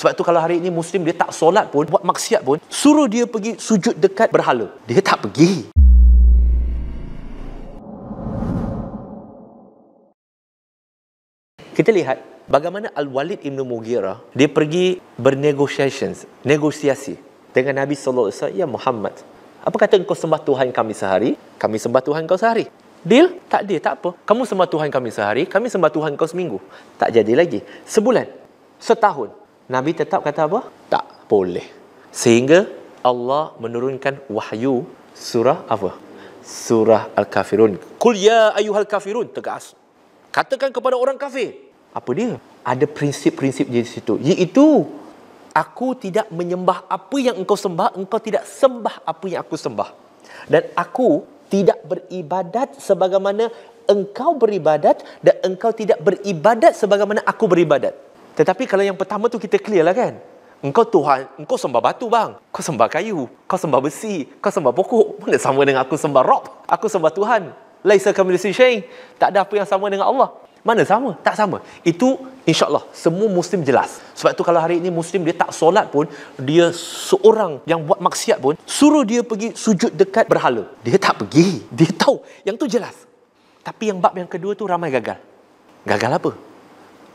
Sebab tu kalau hari ini Muslim dia tak solat pun, buat maksiat pun, suruh dia pergi sujud dekat berhala. Dia tak pergi. Kita lihat bagaimana Al-Walid Ibn Mughirah, dia pergi bernegotiations, negosiasi dengan Nabi saw. ya Muhammad. Apa kata kau sembah Tuhan kami sehari? Kami sembah Tuhan kau sehari. Deal? Tak deal, tak apa. Kamu sembah Tuhan kami sehari, kami sembah Tuhan kau seminggu. Tak jadi lagi. Sebulan, setahun, Nabi tetap kata apa? Tak boleh. Sehingga Allah menurunkan wahyu surah apa? Surah Al-Kafirun. Kul ya ayuhal kafirun. Tegas. Katakan kepada orang kafir. Apa dia? Ada prinsip-prinsip di situ. Iaitu, aku tidak menyembah apa yang engkau sembah, engkau tidak sembah apa yang aku sembah. Dan aku tidak beribadat sebagaimana engkau beribadat dan engkau tidak beribadat sebagaimana aku beribadat. Tetapi kalau yang pertama tu kita clear lah kan. Engkau Tuhan, engkau sembah batu bang. Kau sembah kayu, kau sembah besi, kau sembah pokok. Mana sama dengan aku sembah rock? Aku sembah Tuhan. Laisa kami disini Tak ada apa yang sama dengan Allah. Mana sama? Tak sama. Itu insyaAllah semua Muslim jelas. Sebab tu kalau hari ini Muslim dia tak solat pun, dia seorang yang buat maksiat pun, suruh dia pergi sujud dekat berhala. Dia tak pergi. Dia tahu. Yang tu jelas. Tapi yang bab yang kedua tu ramai gagal. Gagal apa?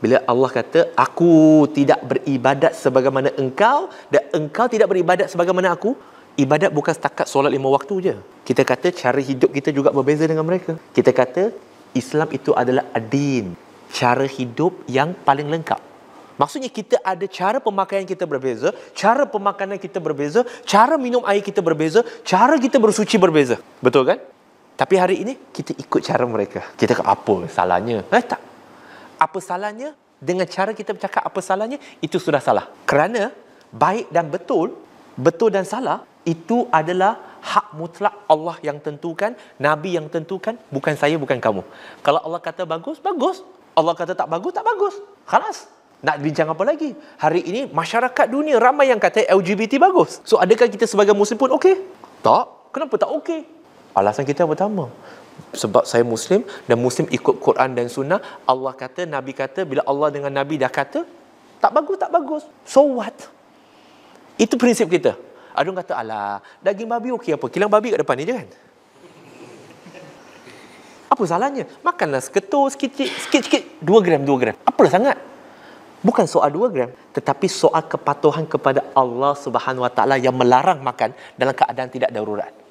Bila Allah kata aku tidak beribadat sebagaimana engkau dan engkau tidak beribadat sebagaimana aku, ibadat bukan setakat solat lima waktu je. Kita kata cara hidup kita juga berbeza dengan mereka. Kita kata Islam itu adalah adin, cara hidup yang paling lengkap. Maksudnya kita ada cara pemakaian kita berbeza, cara pemakanan kita berbeza, cara minum air kita berbeza, cara kita bersuci berbeza. Betul kan? Tapi hari ini kita ikut cara mereka. Kita kata apa salahnya? Eh tak apa salahnya dengan cara kita bercakap apa salahnya itu sudah salah kerana baik dan betul betul dan salah itu adalah hak mutlak Allah yang tentukan nabi yang tentukan bukan saya bukan kamu kalau Allah kata bagus bagus Allah kata tak bagus tak bagus خلاص nak bincang apa lagi hari ini masyarakat dunia ramai yang kata LGBT bagus so adakah kita sebagai muslim pun okey tak kenapa tak okey alasan kita pertama sebab saya muslim dan muslim ikut Quran dan sunnah Allah kata nabi kata bila Allah dengan nabi dah kata tak bagus tak bagus so what itu prinsip kita ada orang kata alah daging babi okey apa kilang babi kat depan ni je kan apa salahnya makanlah seketul sikit-sikit sikit-sikit 2 gram 2 gram apalah sangat bukan soal 2 gram tetapi soal kepatuhan kepada Allah Subhanahu Wa Taala yang melarang makan dalam keadaan tidak darurat